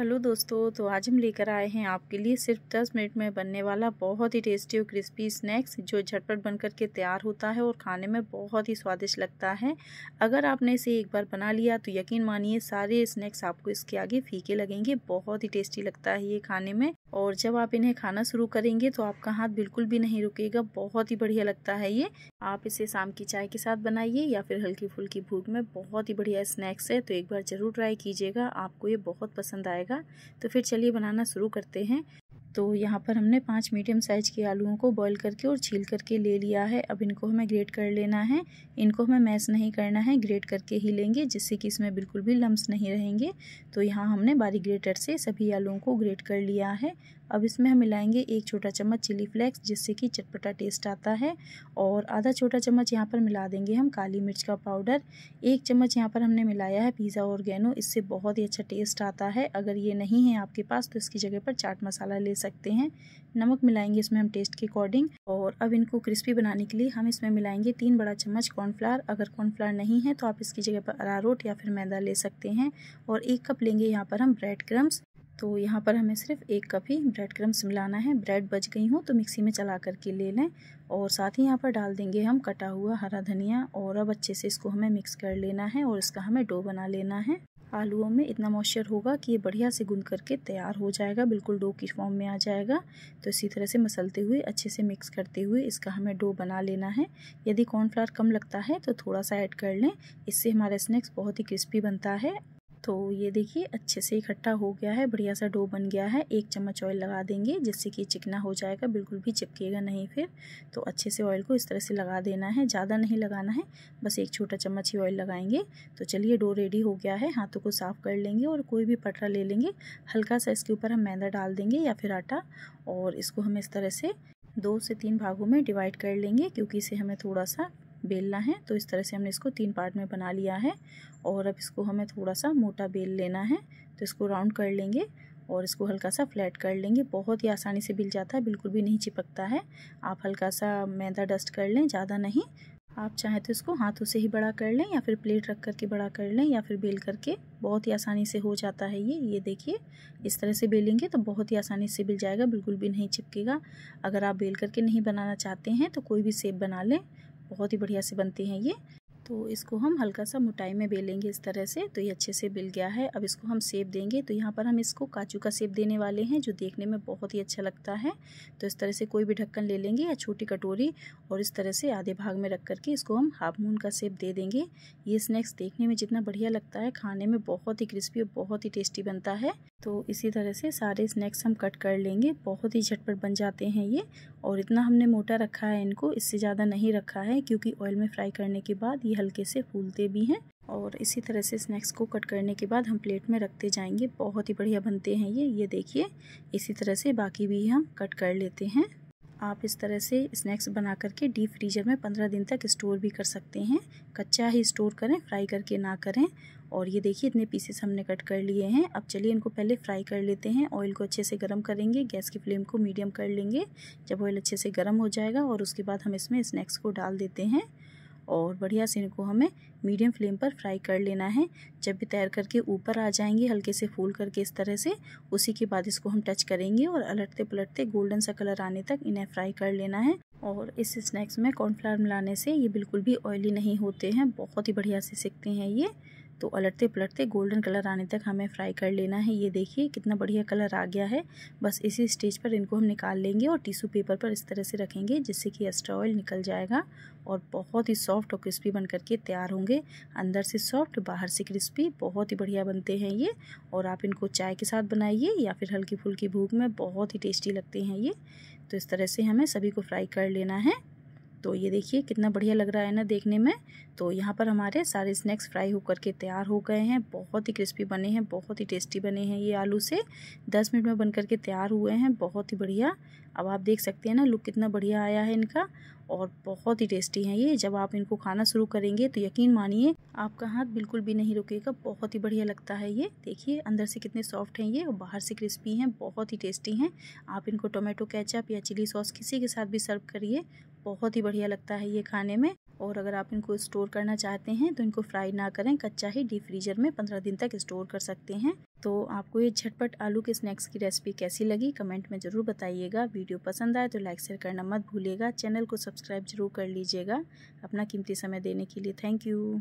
hello दोस्तों तो आज हम लेकर आए हैं आपके लिए सिर्फ 10 मिनट में बनने वाला बहुत ही टेस्टी और क्रिस्पी स्नैक्स जो झटपट बनकर के तैयार होता है और खाने में बहुत ही स्वादिष्ट लगता है अगर आपने इसे एक बार बना लिया तो यकीन मानिए सारे स्नैक्स आपको इसके आगे फीके लगेंगे बहुत ही टेस्टी लगता है ये खाने में और जब आप इन्हें खाना शुरू करेंगे तो आपका हाथ बिल्कुल भी नहीं रुकेगा बहुत ही बढ़िया लगता है ये आप इसे शाम की चाय के साथ बनाइए या फिर हल्की फुल्की भूख में बहुत ही बढ़िया स्नैक्स है तो एक बार ज़रूर ट्राई कीजिएगा आपको ये बहुत पसंद आएगा तो फिर चलिए बनाना शुरू करते हैं तो यहाँ पर हमने पाँच मीडियम साइज़ के आलूओं को बॉईल करके और छील करके ले लिया है अब इनको हमें ग्रेट कर लेना है इनको हमें मैश नहीं करना है ग्रेट करके ही लेंगे जिससे कि इसमें बिल्कुल भी लम्स नहीं रहेंगे तो यहाँ हमने बारीक ग्रेटर से सभी आलूओं को ग्रेट कर लिया है अब इसमें हम मिलाएंगे एक छोटा चम्मच चिली फ्लेक्स जिससे कि चटपटा टेस्ट आता है और आधा छोटा चम्मच यहाँ पर मिला देंगे हम काली मिर्च का पाउडर एक चम्मच यहाँ पर हमने मिलाया है पिज़्ज़ा और इससे बहुत ही अच्छा टेस्ट आता है अगर ये नहीं है आपके पास तो इसकी जगह पर चाट मसाला ले सकते हैं नमक मिलाएंगे इसमें हम टेस्ट के अकॉर्डिंग और अब इनको क्रिस्पी बनाने के लिए हम इसमें मिलाएंगे तीन बड़ा चम्मच कॉर्नफ्लावर अगर कॉर्नफ्लावर नहीं है तो आप इसकी जगह पर अरारोट या फिर मैदा ले सकते हैं और एक कप लेंगे यहाँ पर हम ब्रेड क्रम्स तो यहाँ पर हमें सिर्फ एक कप ही ब्रेड क्रम्स मिलाना है ब्रेड बच गई हूँ तो मिक्सी में चला करके ले लें और साथ ही यहाँ पर डाल देंगे हम कटा हुआ हरा धनिया और अब अच्छे से इसको हमें मिक्स कर लेना है और इसका हमें डो बना लेना है आलूओं में इतना मॉइस्चर होगा कि ये बढ़िया से गुन करके तैयार हो जाएगा बिल्कुल डो की फॉर्म में आ जाएगा तो इसी तरह से मसलते हुए अच्छे से मिक्स करते हुए इसका हमें डो बना लेना है यदि कॉर्नफ्लावर कम लगता है तो थोड़ा सा ऐड कर लें इससे हमारा स्नैक्स बहुत ही क्रिस्पी बनता है तो ये देखिए अच्छे से इकट्ठा हो गया है बढ़िया सा डो बन गया है एक चम्मच ऑयल लगा देंगे जिससे कि चिकना हो जाएगा बिल्कुल भी चिपकेगा नहीं फिर तो अच्छे से ऑयल को इस तरह से लगा देना है ज़्यादा नहीं लगाना है बस एक छोटा चम्मच ही ऑयल लगाएंगे तो चलिए डो रेडी हो गया है हाथों को साफ़ कर लेंगे और कोई भी पटरा ले लेंगे हल्का सा इसके ऊपर हम मैदा डाल देंगे या फिर आटा और इसको हम इस तरह से दो से तीन भागों में डिवाइड कर लेंगे क्योंकि इसे हमें थोड़ा सा बेलना है तो इस तरह से हमने इसको तीन पार्ट में बना लिया है और अब इसको हमें थोड़ा सा मोटा बेल लेना है तो इसको राउंड कर लेंगे और इसको हल्का सा फ्लैट कर लेंगे बहुत ही आसानी से बिल जाता है बिल्कुल भी नहीं चिपकता है आप हल्का सा मैदा डस्ट कर लें ज़्यादा नहीं आप चाहें तो इसको हाथों से ही बड़ा कर लें या फिर प्लेट रख करके बड़ा कर लें या फिर बेल करके बहुत ही आसानी से हो जाता है ये ये देखिए इस तरह से बेलेंगे तो बहुत ही आसानी से बिल जाएगा बिल्कुल भी नहीं चिपकेगा अगर आप बेल करके नहीं बनाना चाहते हैं तो कोई भी सेब बना लें बहुत ही बढ़िया से बनती हैं ये तो इसको हम हल्का सा मोटाई में बेलेंगे इस तरह से तो ये अच्छे से बिल गया है अब इसको हम सेब देंगे तो यहाँ पर हम इसको काजू का सेब देने वाले हैं जो देखने में बहुत ही अच्छा लगता है तो इस तरह से कोई भी ढक्कन ले लेंगे या छोटी कटोरी और इस तरह से आधे भाग में रख करके इसको हम हाफ मून का सेब दे देंगे ये स्नैक्स देखने में जितना बढ़िया लगता है खाने में बहुत ही क्रिस्पी और बहुत ही टेस्टी बनता है तो इसी तरह से सारे स्नैक्स हम कट कर लेंगे बहुत ही झटपट बन जाते हैं ये और इतना हमने मोटा रखा है इनको इससे ज़्यादा नहीं रखा है क्योंकि ऑयल में फ्राई करने के बाद ये हल्के से फूलते भी हैं और इसी तरह से स्नैक्स को कट करने के बाद हम प्लेट में रखते जाएंगे बहुत ही बढ़िया बनते हैं ये ये देखिए इसी तरह से बाकी भी हम कट कर लेते हैं आप इस तरह से स्नैक्स बना करके डीप फ्रीजर में पंद्रह दिन तक स्टोर भी कर सकते हैं कच्चा ही स्टोर करें फ्राई करके ना करें और ये देखिए इतने पीसेस हमने कट कर लिए हैं अब चलिए इनको पहले फ्राई कर लेते हैं ऑयल को अच्छे से गर्म करेंगे गैस की फ्लेम को मीडियम कर लेंगे जब ऑयल अच्छे से गर्म हो जाएगा और उसके बाद हम इसमें स्नैक्स को डाल देते हैं और बढ़िया से इनको हमें मीडियम फ्लेम पर फ्राई कर लेना है जब भी तैर करके ऊपर आ जाएंगे हल्के से फूल करके इस तरह से उसी के बाद इसको हम टच करेंगे और अलटते पलटते गोल्डन सा कलर आने तक इन्हें फ्राई कर लेना है और इस स्नैक्स में कॉर्नफ्लावर मिलाने से ये बिल्कुल भी ऑयली नहीं होते हैं बहुत ही बढ़िया से सीखते हैं ये तो अलटते पलटते गोल्डन कलर आने तक हमें फ्राई कर लेना है ये देखिए कितना बढ़िया कलर आ गया है बस इसी स्टेज पर इनको हम निकाल लेंगे और टिश्यू पेपर पर इस तरह से रखेंगे जिससे कि एक्स्ट्रा ऑयल निकल जाएगा और बहुत ही सॉफ्ट और क्रिस्पी बन करके तैयार होंगे अंदर से सॉफ्ट बाहर से क्रिस्पी बहुत ही बढ़िया बनते हैं ये और आप इनको चाय के साथ बनाइए या फिर हल्की फुल्की भूख में बहुत ही टेस्टी लगते हैं ये तो इस तरह से हमें सभी को फ्राई कर लेना है तो ये देखिए कितना बढ़िया लग रहा है ना देखने में तो यहाँ पर हमारे सारे स्नैक्स फ्राई होकर के तैयार हो गए हैं बहुत ही क्रिस्पी बने हैं बहुत ही टेस्टी बने हैं ये आलू से दस मिनट में बन करके तैयार हुए हैं बहुत ही बढ़िया अब आप देख सकते हैं ना लुक कितना बढ़िया आया है इनका और बहुत ही टेस्टी हैं ये जब आप इनको खाना शुरू करेंगे तो यकीन मानिए आपका हाथ बिल्कुल भी नहीं रुकेगा बहुत ही बढ़िया लगता है ये देखिए अंदर से कितने सॉफ्ट हैं ये और बाहर से क्रिस्पी हैं बहुत ही टेस्टी हैं आप इनको टोमेटो कैचअप या चिली सॉस किसी के साथ भी सर्व करिए बहुत ही बढ़िया लगता है ये खाने में और अगर आप इनको स्टोर करना चाहते हैं तो इनको फ्राई ना करें कच्चा ही डीप फ्रीजर में पंद्रह दिन तक स्टोर कर सकते हैं तो आपको ये झटपट आलू के स्नैक्स की रेसिपी कैसी लगी कमेंट में ज़रूर बताइएगा वीडियो पसंद आए तो लाइक शेयर करना मत भूलिएगा चैनल को सब्सक्राइब जरूर कर लीजिएगा अपना कीमती समय देने के लिए थैंक यू